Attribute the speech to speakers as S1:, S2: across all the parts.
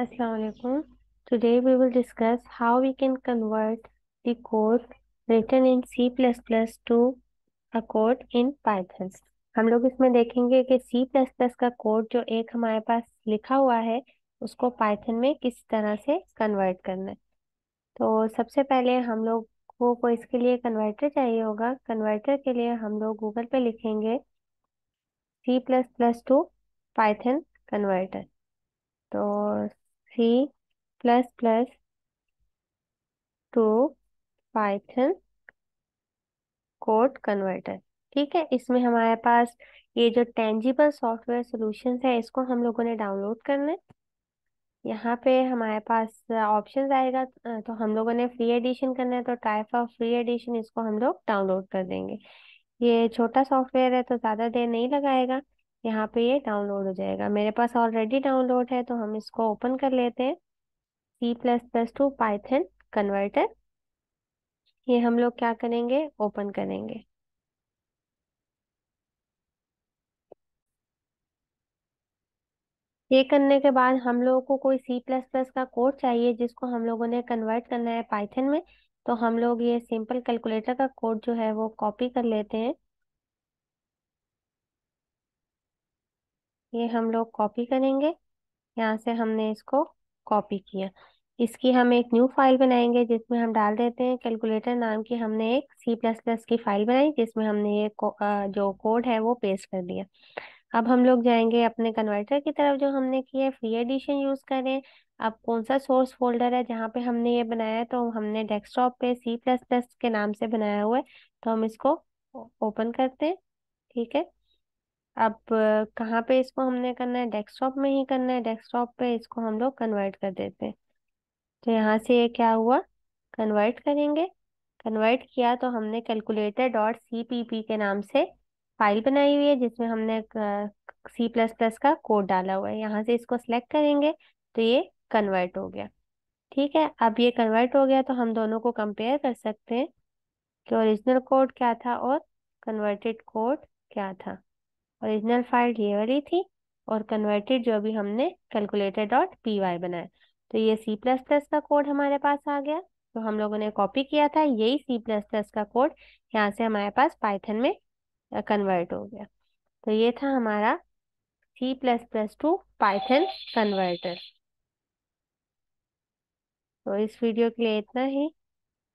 S1: Assalamualaikum. Today we will discuss how we can convert the code written in C++ to a code in Python. हम लोग इसमें देखेंगे कि C++ का code जो एक हमारे पास लिखा हुआ है उसको Python में किस तरह से कन्वर्ट करना है तो सबसे पहले हम लोग को, को इसके लिए कन्वर्टर चाहिए होगा कन्वर्टर के लिए हम लोग गूगल पे लिखेंगे C++ टू Python कन्वर्टर तो three plus plus to Python code converter ठीक है इसमें हमारे पास ये जो टेंजिबल सॉफ्टवेयर सोल्यूशन है इसको हम लोगों ने डाउनलोड करना है यहाँ पे हमारे पास ऑप्शन आएगा तो हम लोगों ने फ्री एडिशन करना है तो टाइप ऑफ फ्री एडिशन इसको हम लोग डाउनलोड कर देंगे ये छोटा सॉफ्टवेयर है तो ज़्यादा देर नहीं लगाएगा यहाँ पे ये डाउनलोड हो जाएगा मेरे पास ऑलरेडी डाउनलोड है तो हम इसको ओपन कर लेते हैं C plus plus to Python converter ये हम लोग क्या करेंगे ओपन करेंगे ये करने के बाद हम लोगों को कोई सी प्लस प्लस का कोड चाहिए जिसको हम लोगों ने कन्वर्ट करना है पाइथन में तो हम लोग ये सिंपल कैलकुलेटर का कोड जो है वो कॉपी कर लेते हैं ये हम लोग कॉपी करेंगे यहाँ से हमने इसको कॉपी किया इसकी हम एक न्यू फाइल बनाएंगे जिसमें हम डाल देते हैं कैलकुलेटर नाम की हमने एक सी प्लस प्लस की फाइल बनाई जिसमें हमने ये को, जो कोड है वो पेस्ट कर दिया अब हम लोग जाएंगे अपने कन्वर्टर की तरफ जो हमने किया है फ्री एडिशन यूज़ करें अब कौन सा सोर्स फोल्डर है जहाँ पे हमने ये बनाया है तो हमने डेस्कटॉप पे सी प्लस प्लस के नाम से बनाया हुआ है तो हम इसको ओपन करते हैं ठीक है अब कहाँ पे इसको हमने करना है डेस्कटॉप में ही करना है डेस्कटॉप पे इसको हम लोग कन्वर्ट कर देते हैं तो यहाँ से ये क्या हुआ कन्वर्ट करेंगे कन्वर्ट किया तो हमने calculator dot C P P के नाम से फाइल बनाई हुई है जिसमें हमने सी प्लस प्लस का कोड डाला हुआ है यहाँ से इसको सिलेक्ट करेंगे तो ये कन्वर्ट हो गया ठीक है अब ये कन्वर्ट हो गया तो हम दोनों को कंपेयर कर सकते हैं कि ओरिजिनल कोड क्या था और कन्वर्टेड कोड क्या था ओरिजिनल फाइल ये वाली थी और कन्वर्टेड जो अभी हमने कैलकुलेटर डॉट पी वाई बनाया तो ये सी प्लस प्लस का कोड हमारे पास आ गया तो हम लोगों ने कॉपी किया था यही सी प्लस प्लस का कोड यहाँ से हमारे पास पाइथन में कन्वर्ट हो गया तो ये था हमारा C plus plus to Python converter तो इस वीडियो के लिए इतना ही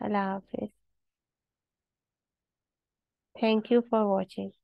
S1: अल्लाह हाफिज़ थैंक यू फॉर वॉचिंग